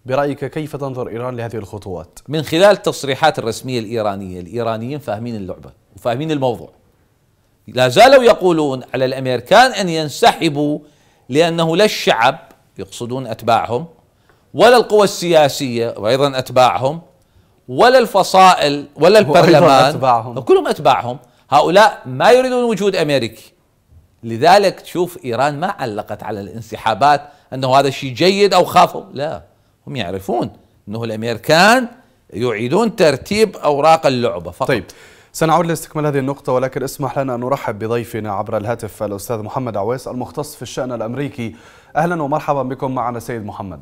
Speaker 1: برايك كيف
Speaker 4: تنظر ايران لهذه الخطوات؟ من خلال التصريحات الرسميه الايرانيه، الايرانيين فاهمين اللعبه وفاهمين الموضوع. لا زالوا يقولون على الامريكان ان ينسحبوا لأنه لا الشعب يقصدون أتباعهم ولا القوى السياسية وأيضا أتباعهم ولا الفصائل ولا البرلمان أتباعهم. كلهم أتباعهم هؤلاء ما يريدون وجود أمريكي لذلك تشوف إيران ما علقت على الانسحابات أنه هذا شيء جيد أو خافوا لا هم يعرفون أنه الأمريكان يعيدون ترتيب أوراق اللعبة فقط طيب
Speaker 1: سنعود لاستكمال هذه النقطة ولكن اسمح لنا أن نرحب بضيفنا عبر الهاتف الأستاذ محمد عويس المختص في الشأن الأمريكي أهلا ومرحبا بكم معنا سيد محمد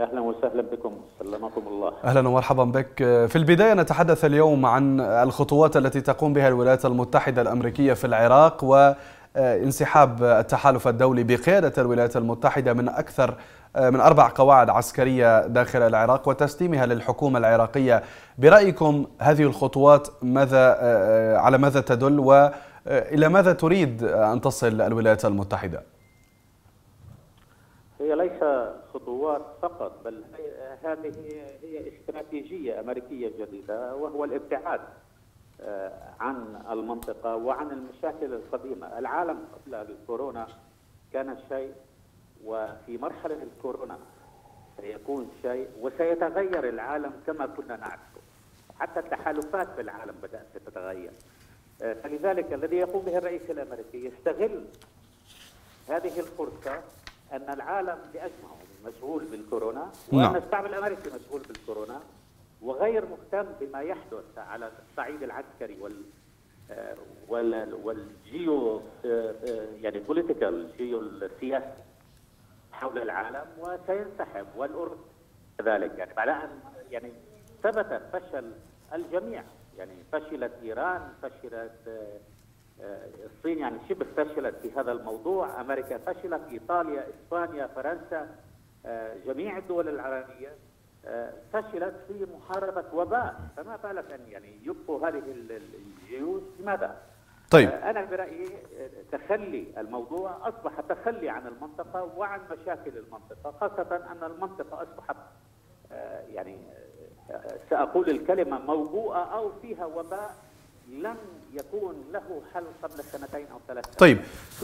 Speaker 5: اهلا وسهلا بكم سلمكم الله
Speaker 1: اهلا ومرحبا بك في البدايه نتحدث اليوم عن الخطوات التي تقوم بها الولايات المتحده الامريكيه في العراق وانسحاب التحالف الدولي بقياده الولايات المتحده من اكثر من أربع قواعد عسكرية داخل العراق وتسليمها للحكومة العراقية برأيكم هذه الخطوات ماذا آه، آه، على ماذا تدل وإلى آه، ماذا تريد أن تصل الولايات المتحدة؟
Speaker 5: هي ليس خطوات فقط بل هذه هي استراتيجية أمريكية جديدة وهو الابتعاد عن المنطقة وعن المشاكل القديمة العالم قبل الكورونا كان شيء وفي مرحلة الكورونا سيكون شيء وسيتغير العالم كما كنا نعرفه حتى التحالفات في العالم بدأت تتغير آه، فلذلك الذي يقوم به الرئيس الأمريكي يستغل هذه الفرصة أن العالم بأجمعه مشغول بالكورونا وأن نعم. الشعب الأمريكي مشغول بالكورونا وغير مهتم بما يحدث على الصعيد العسكري وال آه، والجيو يعني بوليتيكال جيو السياسي حول العالم وسينسحب والاردن كذلك يعني بعد ان يعني ثبت فشل الجميع يعني فشلت ايران فشلت آه، آه، الصين يعني شبه فشلت في هذا الموضوع امريكا فشلت ايطاليا اسبانيا فرنسا آه، جميع الدول العربيه فشلت في محاربه وباء فما بالك ان يعني يبقوا هذه الجيوش لماذا؟ طيب آه، انا برايي آه، تخلي الموضوع اصبح تخلي عن المنطقه وعن مشاكل المنطقه خاصه ان المنطقه اصبحت آه، يعني ساقول الكلمه موبوءه او فيها وباء لم يكون له حل قبل سنتين او ثلاث سنوات. طيب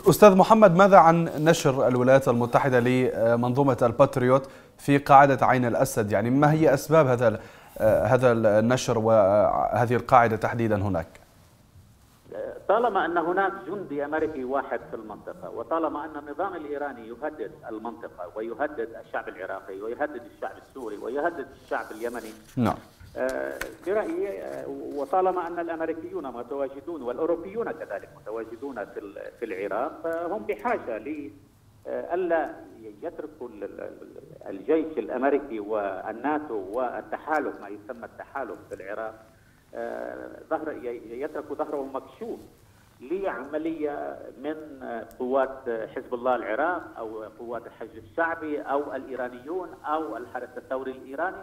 Speaker 1: استاذ محمد ماذا عن نشر الولايات المتحده لمنظومه الباتريوت في قاعده عين الاسد يعني ما هي اسباب هذا هذا النشر وهذه القاعده تحديدا هناك؟
Speaker 5: طالما ان هناك جندي امريكي واحد في المنطقه وطالما ان النظام الايراني يهدد المنطقه ويهدد الشعب العراقي ويهدد الشعب السوري ويهدد الشعب اليمني نعم آه، برايي آه، وطالما ان الامريكيون متواجدون والاوروبيون كذلك متواجدون في في العراق آه، هم بحاجه ل الا يتركوا الجيش الامريكي والناتو والتحالف ما يسمى التحالف في العراق ظهر يترك ظهره مكشوف لعمليه من قوات حزب الله العراق او قوات الحشد الشعبي او الايرانيون او الحرس الثوري الايراني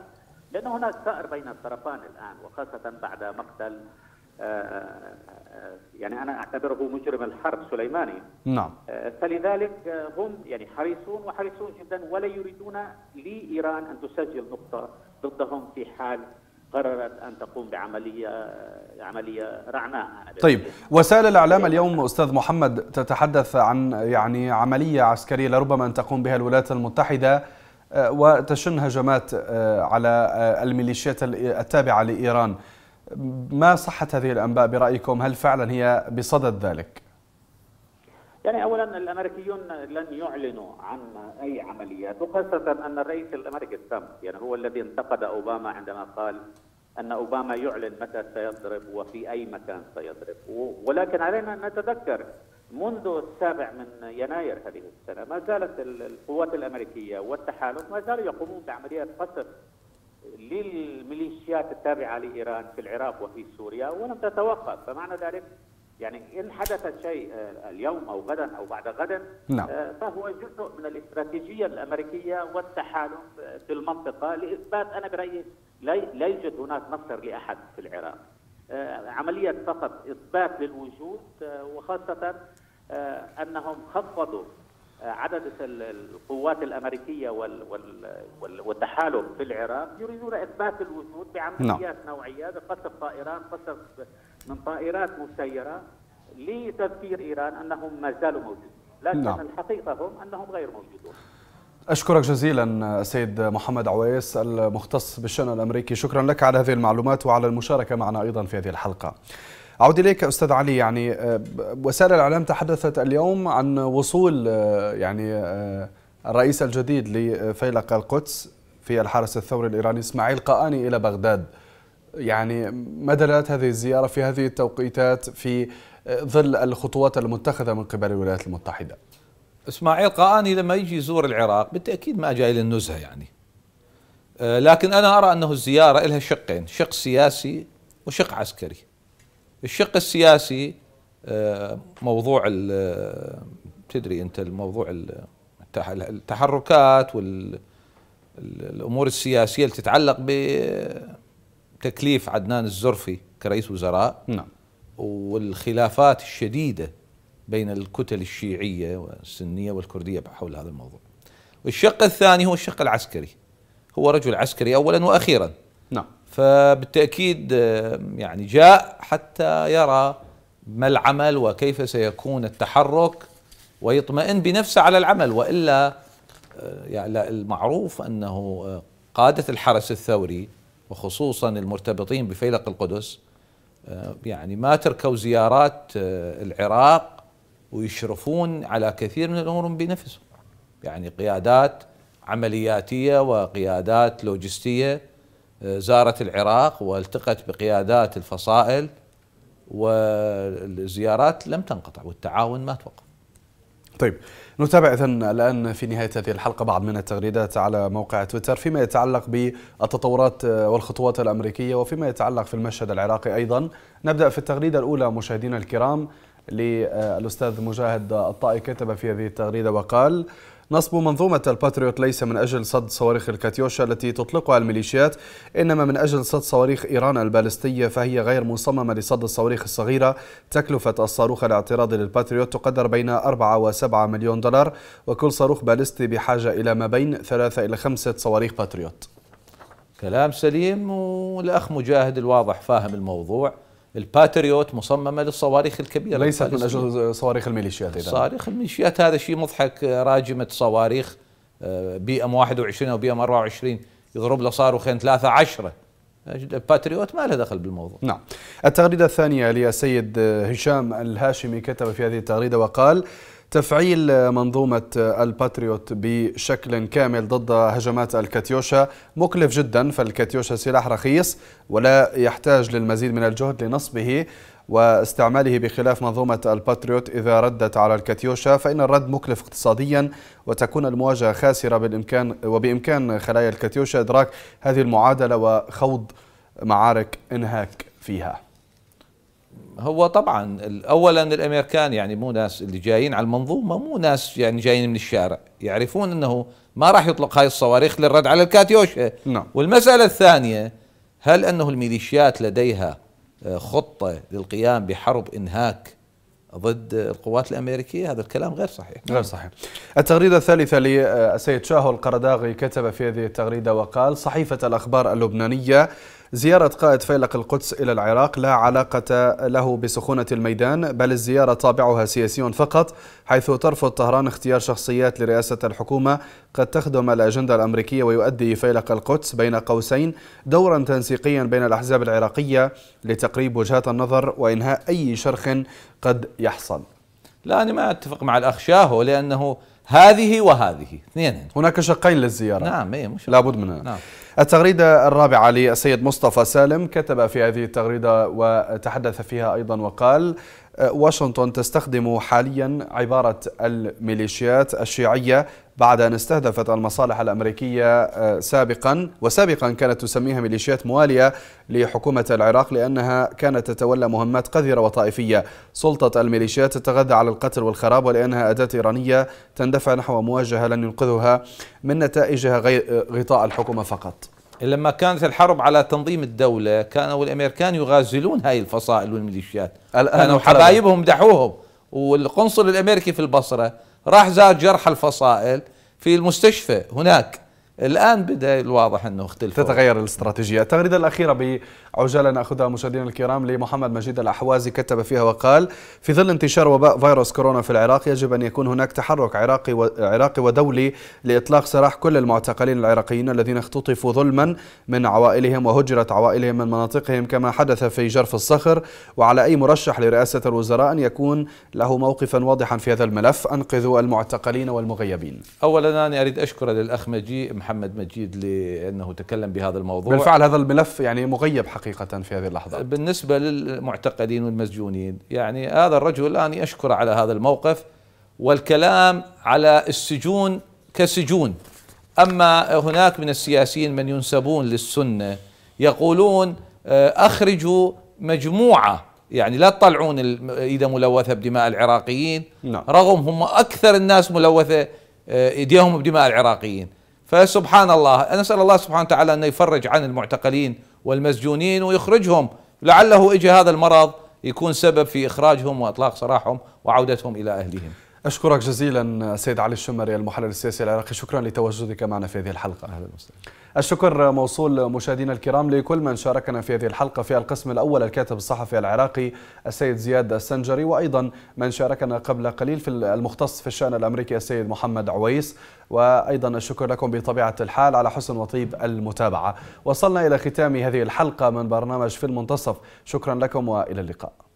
Speaker 5: لان هناك ثأر بين الطرفان الان وخاصه بعد مقتل آه، آه، يعني انا اعتبره مجرم الحرب سليماني نعم آه، فلذلك هم يعني حريصون وحريصون جدا ولا يريدون لايران ان تسجل نقطه ضدهم في حال قررت ان تقوم بعمليه عمليه رعناء
Speaker 1: طيب وسائل الاعلام اليوم استاذ محمد تتحدث عن يعني عمليه عسكريه لربما ان تقوم بها الولايات المتحده آه، وتشن هجمات آه، على آه، الميليشيات التابعه لايران ما صحه هذه الانباء برايكم هل فعلا هي بصدد ذلك
Speaker 5: يعني اولا الامريكيون لن يعلنوا عن اي عمليات وخاصه ان الرئيس الامريكي ترامب يعني هو الذي انتقد اوباما عندما قال ان اوباما يعلن متى سيضرب وفي اي مكان سيضرب ولكن علينا ان نتذكر منذ السابع من يناير هذه السنه ما زالت القوات الامريكيه والتحالف ما زالوا يقومون بعمليات قصف للميليشيات التابعه لايران في العراق وفي سوريا ولم تتوقف فمعنى ذلك يعني إن حدث شيء آه، اليوم أو غدا أو بعد غدا نعم. آه، فهو جزء من الاستراتيجية الأمريكية والتحالف آه، في المنطقة لإثبات أنا برأيي لا يوجد هناك مصدر لأحد في العراق عملية فقط إثبات للوجود وخاصة أنهم خفضوا عدد القوات الأمريكية والتحالف في العراق يريدون إثبات الوجود بعمليات نعم. نوعية بقصف طائران قصف من طائرات مسيرة لتذكير إيران أنهم ما زالوا موجودين لكن نعم. الحقيقة هم أنهم غير موجودون
Speaker 1: أشكرك جزيلا السيد محمد عويس المختص بالشأن الأمريكي شكرا لك على هذه المعلومات وعلى المشاركة معنا أيضا في هذه الحلقة أعود إليك أستاذ علي يعني آه، وسائل الإعلام تحدثت اليوم عن وصول آه، يعني آه، الرئيس الجديد لفيلق القدس في الحرس الثوري الإيراني إسماعيل قاني إلى بغداد يعني مدى هذه الزيارة في هذه التوقيتات في ظل الخطوات المتخذة من قبل الولايات المتحدة
Speaker 4: اسماعيل قاني لما يجي يزور العراق بالتأكيد ما جاي للنزهة يعني آه، لكن أنا أرى أنه الزيارة لها شقين شق سياسي وشق عسكري الشق السياسي آه، موضوع آه، تدري أنت الموضوع التحركات والأمور السياسية اللي تتعلق ب تكليف عدنان الزرفي كرئيس وزراء نعم والخلافات الشديدة بين الكتل الشيعية والسنية والكردية حول هذا الموضوع والشق الثاني هو الشق العسكري هو رجل عسكري أولا وأخيرا نعم فبالتأكيد يعني جاء حتى يرى ما العمل وكيف سيكون التحرك ويطمئن بنفسه على العمل وإلا آه، يعني المعروف أنه آه، قادة الحرس الثوري وخصوصا المرتبطين بفيلق القدس آه، يعني ما تركوا زيارات آه، العراق ويشرفون على كثير من الامور بنفسهم يعني قيادات عملياتيه وقيادات لوجستيه آه، زارت العراق والتقت بقيادات الفصائل والزيارات لم تنقطع والتعاون ما توقف. طيب
Speaker 1: نتابع إذا الآن في نهاية هذه الحلقة بعض من التغريدات على موقع تويتر فيما يتعلق بالتطورات والخطوات الأمريكية وفيما يتعلق في المشهد العراقي أيضا نبدأ في التغريدة الأولى مشاهدينا الكرام للأستاذ مجاهد الطائي كتب في هذه التغريدة وقال نصب منظومة الباتريوت ليس من أجل صد صواريخ الكاتيوشا التي تطلقها الميليشيات إنما من أجل صد صواريخ إيران البالستية فهي غير مصممة لصد الصواريخ الصغيرة تكلفة الصاروخ الاعتراضي للباتريوت تقدر بين 4 و7 مليون دولار وكل صاروخ بالستي بحاجة إلى ما بين 3 إلى 5 صواريخ باتريوت
Speaker 4: كلام سليم والأخ مجاهد الواضح فاهم الموضوع الباتريوت مصممة للصواريخ الكبيرة ليست من أجل صواريخ الميليشيات إذا صواريخ الميليشيات هذا شيء مضحك آه، راجمة صواريخ آه، بي ام 21 او بي ام 24 يضرب له صاروخين ثلاثة عشرة الباتريوت ما له دخل بالموضوع
Speaker 1: نعم التغريدة الثانية للسيد آه، هشام الهاشمي كتب في هذه التغريدة وقال تفعيل منظومة الباتريوت بشكل كامل ضد هجمات الكاتيوشا مكلف جدا فالكاتيوشا سلاح رخيص ولا يحتاج للمزيد من الجهد لنصبه واستعماله بخلاف منظومة الباتريوت إذا ردت على الكاتيوشا فإن الرد مكلف اقتصاديا وتكون المواجهة خاسرة بالإمكان وبإمكان خلايا الكاتيوشا إدراك هذه
Speaker 4: المعادلة وخوض معارك إنهاك فيها هو طبعا اولا الامريكان يعني مو ناس اللي جايين على المنظومه مو ناس يعني جايين من الشارع يعرفون انه ما راح يطلق هاي الصواريخ للرد على الكاتيوشا نعم. والمساله الثانيه هل انه الميليشيات لديها آه، خطه للقيام بحرب انهاك ضد القوات الامريكيه هذا الكلام غير صحيح غير نعم. صحيح
Speaker 1: التغريده الثالثه للسيد آه، شاهو القرداغي كتب في هذه التغريده وقال صحيفه الاخبار اللبنانيه زيارة قائد فيلق القدس إلى العراق لا علاقة له بسخونة الميدان بل الزيارة طابعها سياسي فقط حيث ترفض طهران اختيار شخصيات لرئاسة الحكومة قد تخدم الأجندة الأمريكية ويؤدي فيلق القدس بين قوسين دورا تنسيقيا بين الأحزاب العراقية لتقريب وجهات النظر وإنهاء أي شرخ قد يحصل
Speaker 4: لا أنا ما أتفق مع الأخ شاهو لأنه هذه وهذه اثنين
Speaker 1: هناك شقين للزيارة نعم اي مش لابد منها نعم. التغريدة الرابعة للسيد مصطفى سالم كتب في هذه التغريدة وتحدث فيها أيضا وقال واشنطن تستخدم حاليا عبارة الميليشيات الشيعية بعد أن استهدفت المصالح الأمريكية آه، سابقا وسابقا كانت تسميها ميليشيات موالية لحكومة العراق لأنها كانت تتولى مهمات قذرة وطائفية سلطة الميليشيات تتغذى على القتل والخراب ولأنها أداة إيرانية تندفع نحو مواجهة لن ينقذها من نتائجها آه، غطاء الحكومة فقط
Speaker 4: لما كانت الحرب على تنظيم الدولة كانوا الأمريكان يغازلون هاي الفصائل والميليشيات كانوا حبايبهم دحوهم والقنصل الأمريكي في البصرة راح زار جرح الفصائل في المستشفى هناك الان بدا الواضح انه اختلف
Speaker 1: تتغير الاستراتيجيه التغريده الاخيره عجالة ناخذها مشاهدينا الكرام لمحمد مجيد الاحوازي كتب فيها وقال في ظل انتشار وباء فيروس كورونا في العراق يجب ان يكون هناك تحرك عراقي عراقي ودولي لاطلاق سراح كل المعتقلين العراقيين الذين اختطفوا ظلما من عوائلهم وهجرت عوائلهم من مناطقهم كما حدث في جرف الصخر وعلى اي مرشح لرئاسه الوزراء ان يكون له موقفا واضحا في هذا الملف انقذوا المعتقلين والمغيبين.
Speaker 4: اولا انا اريد اشكر للاخ مجيد محمد مجيد لانه تكلم بهذا الموضوع. بالفعل هذا الملف يعني مغيب حقيقة حقيقة في هذه اللحظة بالنسبة للمعتقلين والمسجونين يعني هذا الرجل الآن يشكر على هذا الموقف والكلام على السجون كسجون أما هناك من السياسيين من ينسبون للسنة يقولون آه، أخرجوا مجموعة يعني لا تطلعون ايده ملوثه بدماء العراقيين نعم. رغم هم اكثر الناس ملوثه آه، ايديهم بدماء العراقيين فسبحان الله نسال الله سبحانه وتعالى انه يفرج عن المعتقلين والمسجونين ويخرجهم لعله اجى هذا المرض يكون سبب في اخراجهم واطلاق سراحهم وعودتهم الى اهلهم.
Speaker 1: اشكرك جزيلا سيد علي الشمري المحلل السياسي العراقي شكرا لتواجدك معنا في هذه الحلقه. اهلا وسهلا. الشكر موصول مشاهدينا الكرام لكل من شاركنا في هذه الحلقة في القسم الأول الكاتب الصحفي العراقي السيد زياد السنجري وأيضا من شاركنا قبل قليل في المختص في الشأن الأمريكي السيد محمد عويس وأيضا الشكر لكم بطبيعة الحال على حسن وطيب المتابعة وصلنا إلى ختام هذه الحلقة من برنامج في المنتصف شكرا لكم وإلى اللقاء